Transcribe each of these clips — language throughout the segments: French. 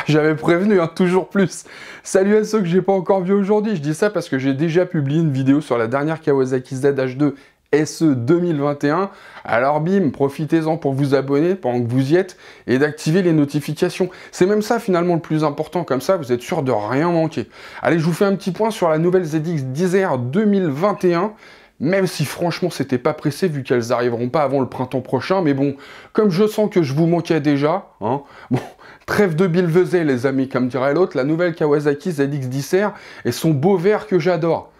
j'avais prévenu, hein, toujours plus. Salut à ceux que j'ai pas encore vu aujourd'hui. Je dis ça parce que j'ai déjà publié une vidéo sur la dernière Kawasaki ZH2 SE 2021. Alors bim, profitez-en pour vous abonner pendant que vous y êtes et d'activer les notifications. C'est même ça finalement le plus important, comme ça vous êtes sûr de rien manquer. Allez, je vous fais un petit point sur la nouvelle ZX 10R 2021 même si franchement c'était pas pressé vu qu'elles arriveront pas avant le printemps prochain, mais bon, comme je sens que je vous manquais déjà, hein, bon, trêve de Bilvesey les amis, comme dirait l'autre, la nouvelle Kawasaki ZX-10R et son beau vert que j'adore.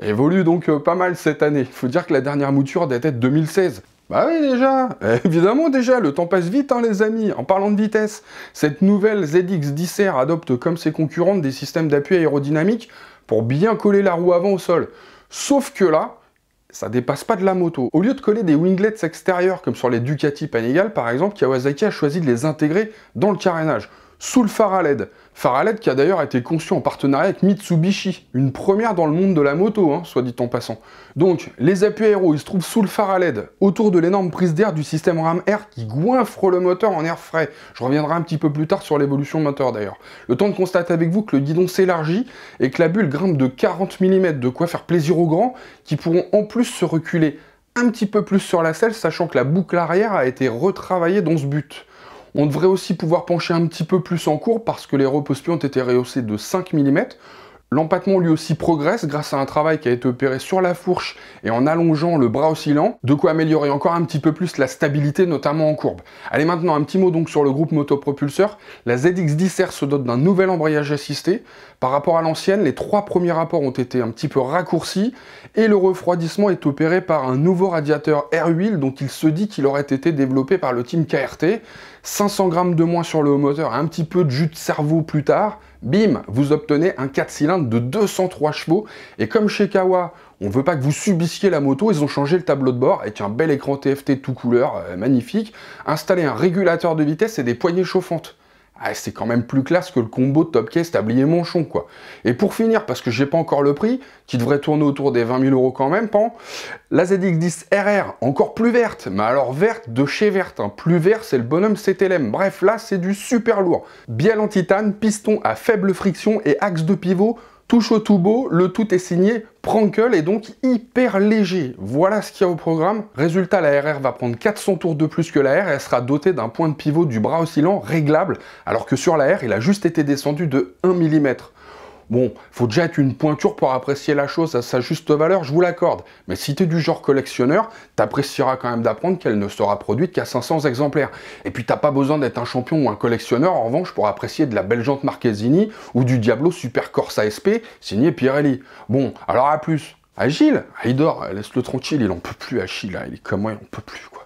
Évolue donc euh, pas mal cette année, il faut dire que la dernière mouture date de 2016. Bah oui déjà, évidemment déjà, le temps passe vite hein, les amis. En parlant de vitesse, cette nouvelle ZX-10R adopte comme ses concurrentes des systèmes d'appui aérodynamique pour bien coller la roue avant au sol. Sauf que là, ça dépasse pas de la moto. Au lieu de coller des winglets extérieurs comme sur les Ducati Panigale par exemple, Kawasaki a choisi de les intégrer dans le carénage sous le phare à LED. Phare à LED qui a d'ailleurs été conçu en partenariat avec Mitsubishi, une première dans le monde de la moto, hein, soit dit en passant. Donc, les appuis aéros, ils se trouvent sous le phare à LED, autour de l'énorme prise d'air du système RAM Air qui goinfre le moteur en air frais. Je reviendrai un petit peu plus tard sur l'évolution moteur d'ailleurs. Le temps de constater avec vous que le guidon s'élargit et que la bulle grimpe de 40 mm, de quoi faire plaisir aux grands, qui pourront en plus se reculer un petit peu plus sur la selle, sachant que la boucle arrière a été retravaillée dans ce but. On devrait aussi pouvoir pencher un petit peu plus en cours parce que les repose-pieds ont été rehaussés de 5 mm. L'empattement lui aussi progresse grâce à un travail qui a été opéré sur la fourche et en allongeant le bras oscillant, de quoi améliorer encore un petit peu plus la stabilité, notamment en courbe. Allez maintenant un petit mot donc sur le groupe motopropulseur. La ZX10R se dote d'un nouvel embrayage assisté. Par rapport à l'ancienne, les trois premiers rapports ont été un petit peu raccourcis et le refroidissement est opéré par un nouveau radiateur Air huile dont il se dit qu'il aurait été développé par le team KRT. 500 grammes de moins sur le haut moteur et un petit peu de jus de cerveau plus tard, bim, vous obtenez un 4 cylindres de 203 chevaux. Et comme chez Kawa, on veut pas que vous subissiez la moto, ils ont changé le tableau de bord avec un bel écran TFT tout couleur, euh, magnifique, installé un régulateur de vitesse et des poignées chauffantes. Ah, c'est quand même plus classe que le combo Top Case tablier Monchon quoi. Et pour finir, parce que j'ai pas encore le prix, qui devrait tourner autour des 20 000 euros quand même, pan, la ZX10 RR, encore plus verte, mais alors verte de chez verte, hein. plus vert c'est le bonhomme CTLM, bref là c'est du super lourd. biel en titane, piston à faible friction et axe de pivot, Touche au tout beau, le tout est signé Prankle et donc hyper léger. Voilà ce qu'il y a au programme. Résultat, la RR va prendre 400 tours de plus que la R et elle sera dotée d'un point de pivot du bras oscillant réglable, alors que sur la R, il a juste été descendu de 1 mm. Bon, faut déjà être une pointure pour apprécier la chose à sa juste valeur, je vous l'accorde. Mais si t'es du genre collectionneur, t'apprécieras quand même d'apprendre qu'elle ne sera produite qu'à 500 exemplaires. Et puis t'as pas besoin d'être un champion ou un collectionneur en revanche pour apprécier de la belle jante marchesini ou du Diablo Super Corsa SP signé Pirelli. Bon, alors à plus. Agile, ah, eh, laisse-le tranquille, il en peut plus Achille, il est comme moi, il en peut plus quoi.